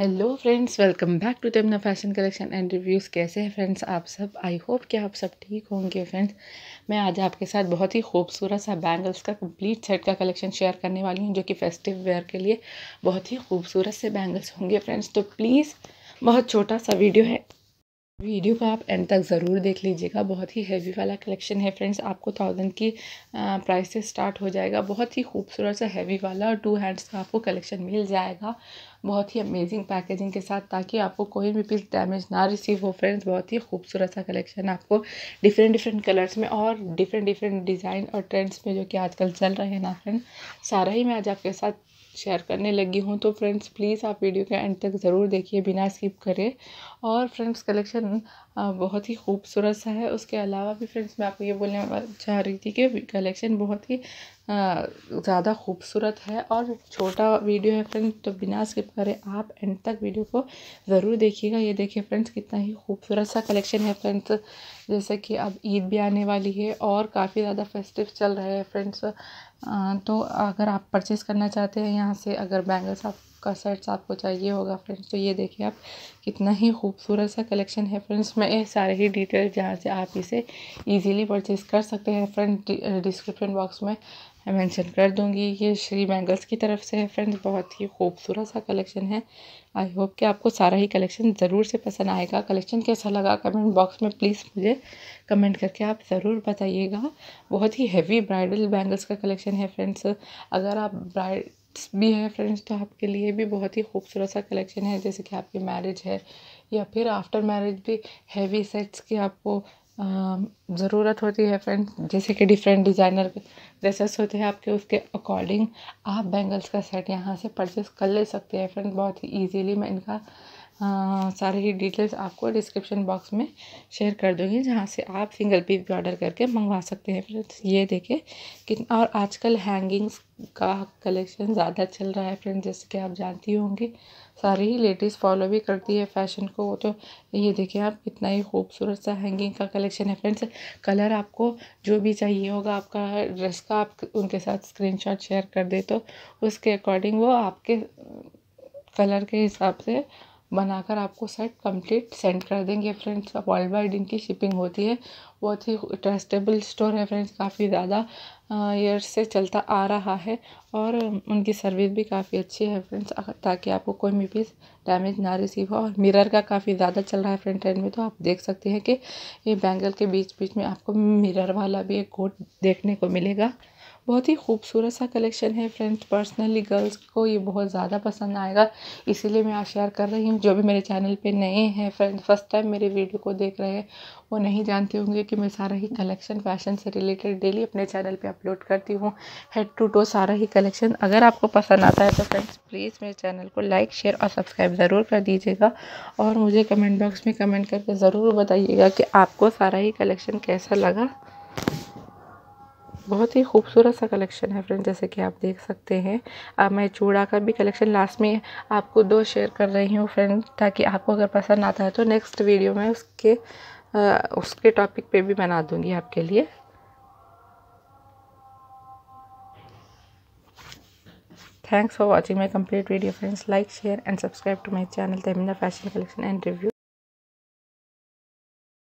hello friends welcome back to Tamina fashion collection and reviews कैसे हैं friends आप सब आई होप कि आप सब ठीक होंगे फ्रेंड्स मैं आज आपके साथ बहुत ही खूबसूरत सा बैंगल्स का कंप्लीट सेट का कलेक्शन शेयर करने वाली हूँ जो कि फेस्टिव वेयर के लिए बहुत ही खूबसूरत से बैंगल्स होंगे फ्रेंड्स तो प्लीज़ बहुत छोटा सा वीडियो है वीडियो को आप एंड तक ज़रूर देख लीजिएगा बहुत ही हैवी वाला कलेक्शन है फ्रेंड्स आपको थाउजेंड की प्राइस से स्टार्ट हो जाएगा बहुत ही खूबसूरत सा हैवी वाला और टू हैंड्स का आपको कलेक्शन मिल जाएगा बहुत ही अमेजिंग पैकेजिंग के साथ ताकि आपको कोई भी पीस डैमेज ना रिसीव हो फ्रेंड्स बहुत ही खूबसूरत सा कलेक्शन आपको डिफरेंट डिफरेंट कलर्स में और डिफरेंट डिफरेंट डिज़ाइन और ट्रेंड्स में जो कि आजकल चल रहे हैं ना फ्रेंड सारा ही मैं आज आपके साथ शेयर करने लगी हूँ तो फ्रेंड्स प्लीज़ आप वीडियो के एंड तक ज़रूर देखिए बिना स्किप करे और फ्रेंड्स कलेक्शन बहुत ही खूबसूरत सा है उसके अलावा भी फ्रेंड्स मैं आपको ये बोलने चाह रही थी कि कलेक्शन बहुत ही ज़्यादा खूबसूरत है और छोटा वीडियो है फ्रेंड्स तो बिना स्किप करें आप एंड तक वीडियो को ज़रूर देखिएगा ये देखिए फ्रेंड्स कितना ही खूबसूरत सा कलेक्शन है फ्रेंड्स जैसे कि अब ईद भी आने वाली है और काफ़ी ज़्यादा फेस्टिव चल रहे हैं फ्रेंड्स तो अगर आप परचेज़ करना चाहते हैं यहाँ से अगर बैंगल्स आप का सेट्स आपको चाहिए होगा फ्रेंड्स तो ये देखिए आप कितना ही खूबसूरत सा कलेक्शन है फ्रेंड्स मैं ये सारे ही डिटेल जहाँ से आप इसे इजीली परचेज़ कर सकते हैं फ्रेंड डिस्क्रिप्शन बॉक्स में मेंशन कर दूंगी ये श्री बैंगल्स की तरफ से है फ्रेंड्स बहुत ही खूबसूरत सा कलेक्शन है आई होप कि आपको सारा ही कलेक्शन ज़रूर से पसंद आएगा कलेक्शन कैसा लगा कमेंट बॉक्स में प्लीज़ मुझे कमेंट करके आप ज़रूर बताइएगा बहुत ही हैवी ब्राइडल बैंगल्स का कलेक्शन है फ्रेंड्स अगर आप ब्राइड भी हैं फ्रेंड्स तो आपके लिए भी बहुत ही खूबसूरत सा कलेक्शन है जैसे कि आपकी मैरिज है या फिर आफ्टर मैरिज भी हैवी सेट्स की आपको ज़रूरत होती है फ्रेंड्स जैसे कि डिफरेंट डिज़ाइनर ड्रेसेस होते हैं आपके उसके अकॉर्डिंग आप बैंगल्स का सेट यहाँ से परचेस कर ले सकते हैं फ्रेंड बहुत ही ईजीली मैं इनका सारे ही डिटेल्स आपको डिस्क्रिप्शन बॉक्स में शेयर कर दूँगी जहाँ से आप सिंगल पीस भी ऑर्डर करके मंगवा सकते हैं फ्रेंड्स ये देखें कि और आजकल हैंगिंग्स का कलेक्शन ज़्यादा चल रहा है फ्रेंड्स जैसे कि आप जानती होंगी सारी ही लेडीज़ फॉलो भी करती है फैशन को वो तो ये देखिए आप कितना ही खूबसूरत सा हैंगिंग का कलेक्शन है फ्रेंड्स कलर आपको जो भी चाहिए होगा आपका ड्रेस का आप उनके साथ स्क्रीनशॉट शेयर कर दे तो उसके अकॉर्डिंग वो आपके कलर के हिसाब से बनाकर आपको सेट कंप्लीट सेंड कर देंगे फ्रेंड्स वर्ल्ड वाइड इनकी शिपिंग होती है बहुत ही ट्रस्टेबल स्टोर है फ्रेंड्स काफ़ी ज़्यादा ईयर से चलता आ रहा है और उनकी सर्विस भी काफ़ी अच्छी है फ्रेंड्स ताकि आपको कोई भी पीस डैमेज ना रिसीव हो और मिरर का काफ़ी ज़्यादा चल रहा है फ्रंट ट्रेंड में तो आप देख सकते हैं कि ये बैंगल के बीच बीच में आपको मिरर वाला भी एक कोट देखने को मिलेगा बहुत ही खूबसूरत सा कलेक्शन है फ्रेंड्स पर्सनली गर्ल्स को ये बहुत ज़्यादा पसंद आएगा इसीलिए मैं आज शेयर कर रही हूँ जो भी मेरे चैनल पे नए हैं फ्रेंड फर्स्ट टाइम मेरे वीडियो को देख रहे हैं वो नहीं जानते होंगे कि मैं सारा ही कलेक्शन फैशन से रिलेटेड डेली अपने चैनल पे अपलोड करती हूँ हेड टू टो सारा ही कलेक्शन अगर आपको पसंद आता है तो फ्रेंड्स प्लीज़ मेरे चैनल को लाइक शेयर और सब्सक्राइब ज़रूर कर दीजिएगा और मुझे कमेंट बॉक्स में कमेंट करके ज़रूर बताइएगा कि आपको सारा ही कलेक्शन कैसा लगा बहुत ही खूबसूरत सा कलेक्शन है फ्रेंड जैसे कि आप देख सकते हैं अब मैं चूड़ा का भी कलेक्शन लास्ट में आपको दो शेयर कर रही हूँ फ्रेंड ताकि आपको अगर पसंद आता है तो नेक्स्ट वीडियो में उसके आ, उसके टॉपिक पे भी बना दूँगी आपके लिए thanks for watching my complete video friends like share and subscribe to my channel Tamina fashion collection and review